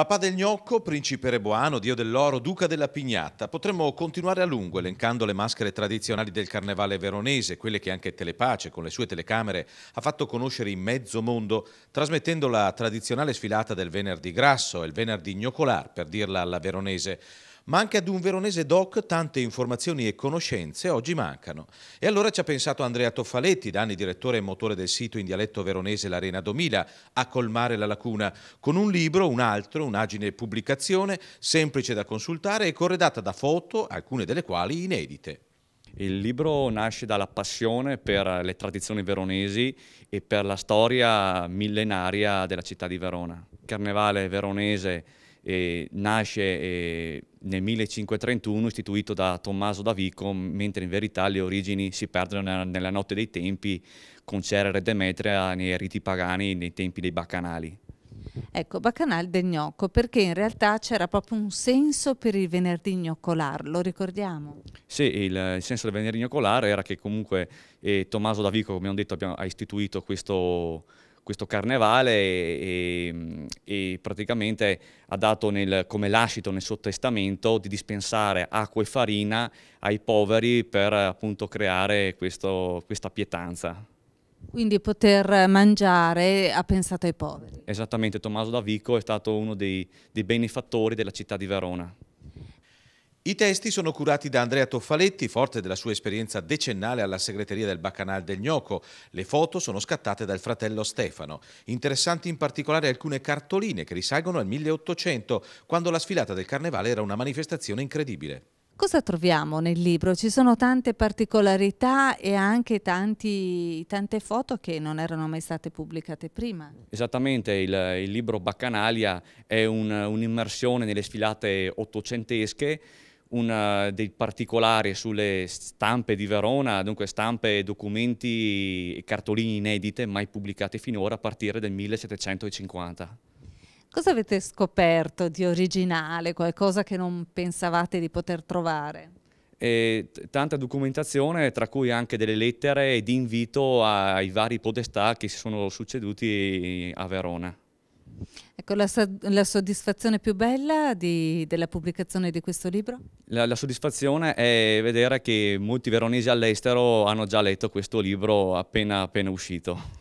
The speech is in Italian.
Papà del gnocco, principe reboano, dio dell'oro, duca della pignatta. Potremmo continuare a lungo elencando le maschere tradizionali del carnevale veronese, quelle che anche Telepace, con le sue telecamere, ha fatto conoscere in mezzo mondo, trasmettendo la tradizionale sfilata del venerdì grasso e il venerdì gnoccolar, per dirla alla veronese ma anche ad un veronese doc tante informazioni e conoscenze oggi mancano. E allora ci ha pensato Andrea Toffaletti, da anni direttore e motore del sito in dialetto veronese L'Arena 2000, a colmare la lacuna con un libro, un altro, un'agine pubblicazione, semplice da consultare e corredata da foto, alcune delle quali inedite. Il libro nasce dalla passione per le tradizioni veronesi e per la storia millenaria della città di Verona. carnevale veronese eh, nasce eh, nel 1531 istituito da Tommaso da Vico, mentre in verità le origini si perdono nella, notte dei tempi con Cerere e Demetria nei riti pagani nei tempi dei Baccanali. Ecco, Baccanal del gnocco, perché in realtà c'era proprio un senso per il venerdì gnoccolare, lo ricordiamo? Sì, il, il senso del venerdì gnoccolare era che comunque eh, Tommaso da Vico, come ho detto, abbiamo, ha istituito questo questo carnevale e, e, praticamente ha dato nel, come lascito nel suo testamento di dispensare acqua e farina ai poveri per appunto creare questo, questa pietanza. Quindi poter mangiare ha pensato ai poveri. Esattamente, Tommaso Davico è stato uno dei, dei benefattori della città di Verona. I testi sono curati da Andrea Toffaletti, forte della sua esperienza decennale alla segreteria del Baccanal del Gnoco. Le foto sono scattate dal fratello Stefano. Interessanti in particolare alcune cartoline che risalgono al 1800, quando la sfilata del carnevale era una manifestazione incredibile. Cosa troviamo nel libro? Ci sono tante particolarità e anche tanti, tante foto che non erano mai state pubblicate prima. Esattamente, il, il libro Baccanalia è un'immersione un nelle sfilate ottocentesche una, eh, dei particolari sulle stampe di Verona, dunque stampe, documenti e cartoline inedite mai pubblicate finora a partire del 1750. Cosa avete scoperto di originale, qualcosa che non pensavate di poter trovare? E tanta documentazione, tra cui anche delle lettere di invito ai vari podestà che si sono succeduti a Verona. Ecco, la, la, soddisfazione più bella di, della pubblicazione di questo libro? La, la, soddisfazione è vedere che molti veronesi all'estero hanno già letto questo libro appena, appena uscito.